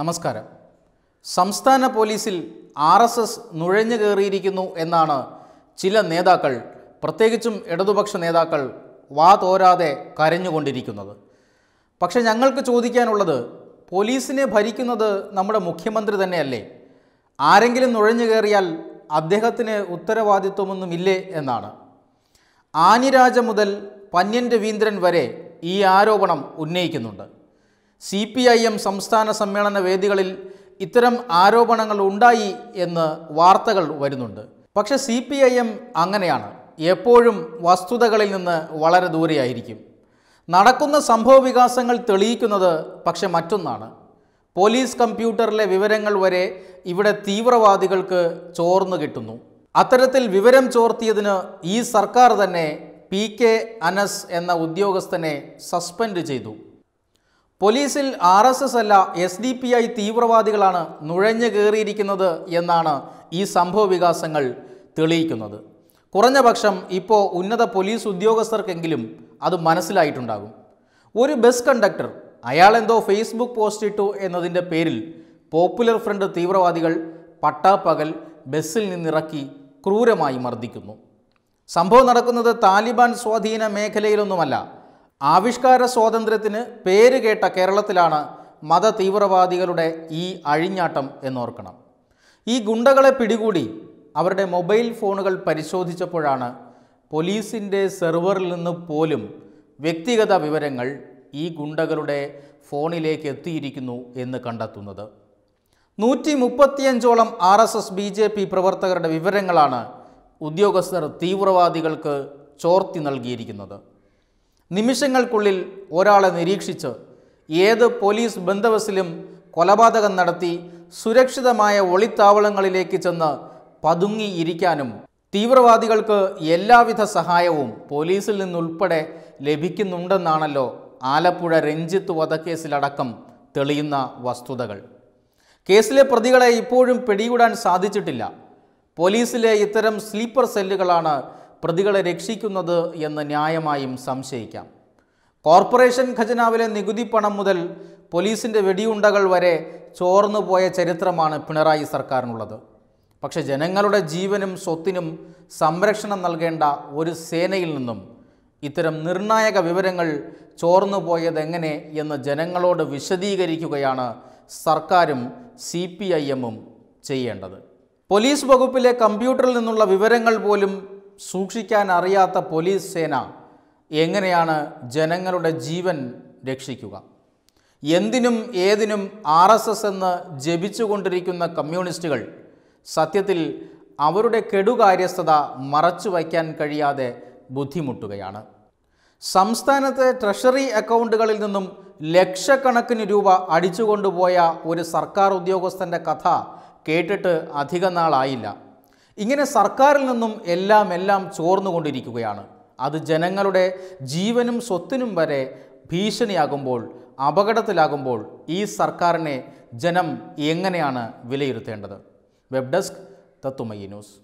നമസ്കാരം സംസ്ഥാന പോലീസിൽ ആർ എസ് എസ് നുഴഞ്ഞു കയറിയിരിക്കുന്നു എന്നാണ് ചില നേതാക്കൾ പ്രത്യേകിച്ചും ഇടതുപക്ഷ നേതാക്കൾ വാ തോരാതെ കരഞ്ഞുകൊണ്ടിരിക്കുന്നത് പക്ഷേ ഞങ്ങൾക്ക് ചോദിക്കാനുള്ളത് പോലീസിനെ ഭരിക്കുന്നത് നമ്മുടെ മുഖ്യമന്ത്രി തന്നെയല്ലേ ആരെങ്കിലും നുഴഞ്ഞു കയറിയാൽ അദ്ദേഹത്തിന് ഉത്തരവാദിത്വമൊന്നുമില്ലേ എന്നാണ് ആനിരാജ മുതൽ പന്ന്യൻ രവീന്ദ്രൻ വരെ ഈ ആരോപണം ഉന്നയിക്കുന്നുണ്ട് സി പി ഐ എം സംസ്ഥാന സമ്മേളന വേദികളിൽ ഇത്തരം ആരോപണങ്ങൾ ഉണ്ടായി എന്ന് വാർത്തകൾ വരുന്നുണ്ട് പക്ഷേ സി പി ഐ എം അങ്ങനെയാണ് എപ്പോഴും വസ്തുതകളിൽ നിന്ന് വളരെ ദൂരെയായിരിക്കും നടക്കുന്ന സംഭവ വികാസങ്ങൾ തെളിയിക്കുന്നത് പക്ഷെ മറ്റൊന്നാണ് പോലീസ് കമ്പ്യൂട്ടറിലെ വിവരങ്ങൾ വരെ ഇവിടെ തീവ്രവാദികൾക്ക് ചോർന്നു കിട്ടുന്നു അത്തരത്തിൽ വിവരം ചോർത്തിയതിന് ഈ സർക്കാർ തന്നെ പി കെ അനസ് എന്ന ഉദ്യോഗസ്ഥനെ സസ്പെൻഡ് ചെയ്തു പോലീസിൽ ആർ എസ് എസ് അല്ല എസ് ഡി പി ഐ തീവ്രവാദികളാണ് നുഴഞ്ഞു കയറിയിരിക്കുന്നത് എന്നാണ് ഈ സംഭവ വികാസങ്ങൾ തെളിയിക്കുന്നത് കുറഞ്ഞ പക്ഷം ഇപ്പോൾ ഉന്നത പോലീസ് ഉദ്യോഗസ്ഥർക്കെങ്കിലും അത് മനസ്സിലായിട്ടുണ്ടാകും ഒരു ബസ് കണ്ടക്ടർ അയാളെന്തോ ഫേസ്ബുക്ക് പോസ്റ്റ് ഇട്ടു എന്നതിൻ്റെ പേരിൽ പോപ്പുലർ ഫ്രണ്ട് തീവ്രവാദികൾ പട്ടാപ്പകൽ ബസ്സിൽ നിന്നിറക്കി ക്രൂരമായി മർദ്ദിക്കുന്നു സംഭവം നടക്കുന്നത് താലിബാൻ സ്വാധീന മേഖലയിലൊന്നുമല്ല ആവിഷ്കാര സ്വാതന്ത്ര്യത്തിന് പേര് കേട്ട കേരളത്തിലാണ് മത തീവ്രവാദികളുടെ ഈ അഴിഞ്ഞാട്ടം എന്നോർക്കണം ഈ ഗുണ്ടകളെ പിടികൂടി അവരുടെ മൊബൈൽ ഫോണുകൾ പരിശോധിച്ചപ്പോഴാണ് പോലീസിൻ്റെ സെർവറിൽ നിന്ന് പോലും വ്യക്തിഗത വിവരങ്ങൾ ഈ ഗുണ്ടകളുടെ ഫോണിലേക്ക് എത്തിയിരിക്കുന്നു എന്ന് കണ്ടെത്തുന്നത് നൂറ്റി മുപ്പത്തിയഞ്ചോളം R S S B J P പ്രവർത്തകരുടെ വിവരങ്ങളാണ് ഉദ്യോഗസ്ഥർ തീവ്രവാദികൾക്ക് ചോർത്തി നൽകിയിരിക്കുന്നത് നിമിഷങ്ങൾക്കുള്ളിൽ ഒരാളെ നിരീക്ഷിച്ച് ഏത് പോലീസ് ബന്ധവസിലും കൊലപാതകം നടത്തി സുരക്ഷിതമായ ഒളിത്താവളങ്ങളിലേക്ക് ചെന്ന് പതുങ്ങിയിരിക്കാനും തീവ്രവാദികൾക്ക് എല്ലാവിധ സഹായവും പോലീസിൽ നിന്നുൾപ്പെടെ ലഭിക്കുന്നുണ്ടെന്നാണല്ലോ ആലപ്പുഴ രഞ്ജിത്ത് വധക്കേസിലടക്കം തെളിയുന്ന വസ്തുതകൾ കേസിലെ പ്രതികളെ ഇപ്പോഴും പിടികൂടാൻ സാധിച്ചിട്ടില്ല പോലീസിലെ ഇത്തരം സ്ലീപ്പർ സെല്ലുകളാണ് പ്രതികളെ രക്ഷിക്കുന്നത് എന്ന് ന്യായമായും സംശയിക്കാം കോർപ്പറേഷൻ ഖജനാവിലെ നികുതി പണം മുതൽ പോലീസിൻ്റെ വെടിയുണ്ടകൾ വരെ ചോർന്നു പോയ ചരിത്രമാണ് പിണറായി സർക്കാരിനുള്ളത് പക്ഷെ ജനങ്ങളുടെ ജീവനും സ്വത്തിനും സംരക്ഷണം നൽകേണ്ട ഒരു സേനയിൽ നിന്നും ഇത്തരം നിർണായക വിവരങ്ങൾ ചോർന്നു പോയതെങ്ങനെ എന്ന് ജനങ്ങളോട് വിശദീകരിക്കുകയാണ് സർക്കാരും സി പി ഐ എമ്മും ചെയ്യേണ്ടത് പോലീസ് വകുപ്പിലെ കമ്പ്യൂട്ടറിൽ നിന്നുള്ള വിവരങ്ങൾ പോലും സൂക്ഷിക്കാൻ അറിയാത്ത പോലീസ് സേന എങ്ങനെയാണ് ജനങ്ങളുടെ ജീവൻ രക്ഷിക്കുക എന്തിനും ഏതിനും ആർ എസ് എസ് എന്ന് ജപിച്ചുകൊണ്ടിരിക്കുന്ന കമ്മ്യൂണിസ്റ്റുകൾ സത്യത്തിൽ അവരുടെ കെടുകാര്യസ്ഥത മറച്ചു വയ്ക്കാൻ കഴിയാതെ ബുദ്ധിമുട്ടുകയാണ് സംസ്ഥാനത്തെ ട്രഷറി അക്കൗണ്ടുകളിൽ നിന്നും ലക്ഷക്കണക്കിന് രൂപ അടിച്ചുകൊണ്ടുപോയ ഒരു സർക്കാർ ഉദ്യോഗസ്ഥൻ്റെ കഥ കേട്ടിട്ട് അധികനാളായില്ല നാളായില്ല ഇങ്ങനെ സർക്കാരിൽ നിന്നും എല്ലാം എല്ലാം ചോർന്നുകൊണ്ടിരിക്കുകയാണ് അത് ജനങ്ങളുടെ ജീവനും സ്വത്തിനും വരെ ഭീഷണിയാകുമ്പോൾ അപകടത്തിലാകുമ്പോൾ ഈ സർക്കാരിനെ ജനം എങ്ങനെയാണ് വിലയിരുത്തേണ്ടത് വെബ് ഡെസ്ക് തത്തുമയി ന്യൂസ്